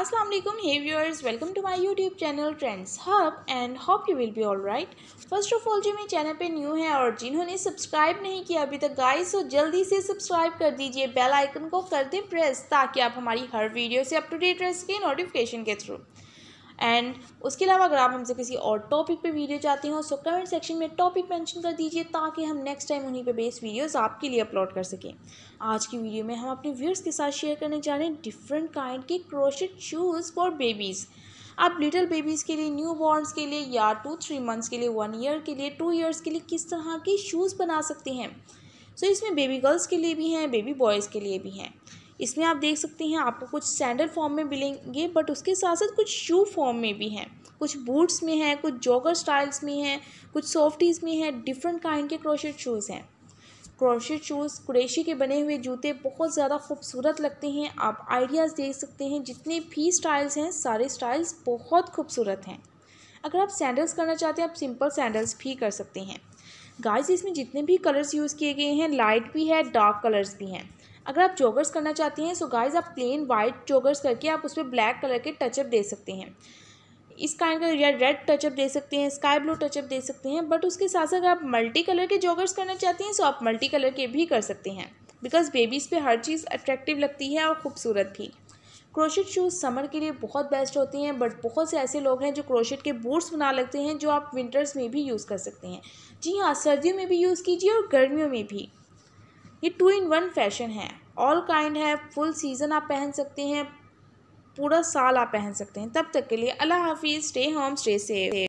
अस्सलाम वालेकुम hey viewers welcome to my YouTube channel trends hub and hope you will be all right first of all जो मेरे channel पे new है और जिन्होंने सब्सक्राइब नहीं किया अभी तक गाइस तो जल्दी से सब्सक्राइब कर दीजिए बेल आइकन को कर दें प्रेस ताकि आप हमारी हर वीडियो से अप टू डेट रह सकें नोटिफिकेशन के थ्रू एंड उसके अलावा अगर आप हमसे किसी और टॉपिक पे वीडियो चाहते हो सो कमेंट सेक्शन में टॉपिक मेंशन कर दीजिए ताकि हम नेक्स्ट टाइम उन्हीं पे बेस्ड वीडियोस आपके लिए अपलोड कर सकें आज की वीडियो में हम अपने व्यूअर्स के साथ शेयर करने जा रहे हैं डिफरेंट काइंड के क्रोशेड शूज़ फॉर बेबीज़ आप लिटिल बेबीज़ के लिए न्यू बॉर्नस के लिए या टू थ्री मंथ्स के लिए वन ईयर के लिए टू ईयर्स के लिए किस तरह के शूज़ बना सकते हैं सो so, इसमें बेबी गर्ल्स के लिए भी हैं बेबी बॉयज़ के लिए भी हैं इसमें आप देख सकते हैं आपको कुछ सैंडल फॉर्म में मिलेंगे बट उसके साथ साथ कुछ शू फॉर्म में भी हैं कुछ बूट्स में हैं कुछ जॉगर स्टाइल्स में हैं कुछ सॉफ्टीज़ में हैं डिफरेंट काइंड के क्रोशेड शूज़ हैं क्रोशेड शूज़ कुरेशी के बने हुए जूते बहुत ज़्यादा खूबसूरत लगते हैं आप आइडियाज़ देख सकते हैं जितने भी स्टाइल्स हैं सारे स्टाइल्स बहुत खूबसूरत हैं अगर आप सैंडल्स करना चाहते हैं आप सिंपल सैंडल्स भी कर सकते हैं गाइस इसमें जितने भी कलर्स यूज़ किए गए हैं लाइट भी है डार्क कलर्स भी हैं अगर आप जोगर्स करना चाहती हैं सो गाइज आप प्लेन वाइट जोगर्स करके आप उस पर ब्लैक कलर के टचअप दे सकते हैं इस काइंड का या रेड टचअप दे सकते हैं स्काई ब्लू टचअप दे सकते हैं बट उसके साथ साथ आप मल्टी कलर के जॉगर्स करना चाहती हैं सो आप मल्टी कलर के भी कर सकते हैं बिकॉज बेबीज़ पे हर चीज़ अट्रैक्टिव लगती है और खूबसूरत भी क्रोशेट शूज़ समर के लिए बहुत बेस्ट होते हैं बट बहुत से ऐसे लोग हैं जो क्रोशेट के बूट्स बना लगते हैं जो आप विंटर्स में भी यूज़ कर सकते हैं जी हाँ सर्दियों में भी यूज़ कीजिए और गर्मियों में भी ये टू इन वन फैशन है ऑल काइंड है फुल सीज़न आप पहन सकते हैं पूरा साल आप पहन सकते हैं तब तक के लिए अल्लाह हाफिज़ स्टे होम स्टे सेफ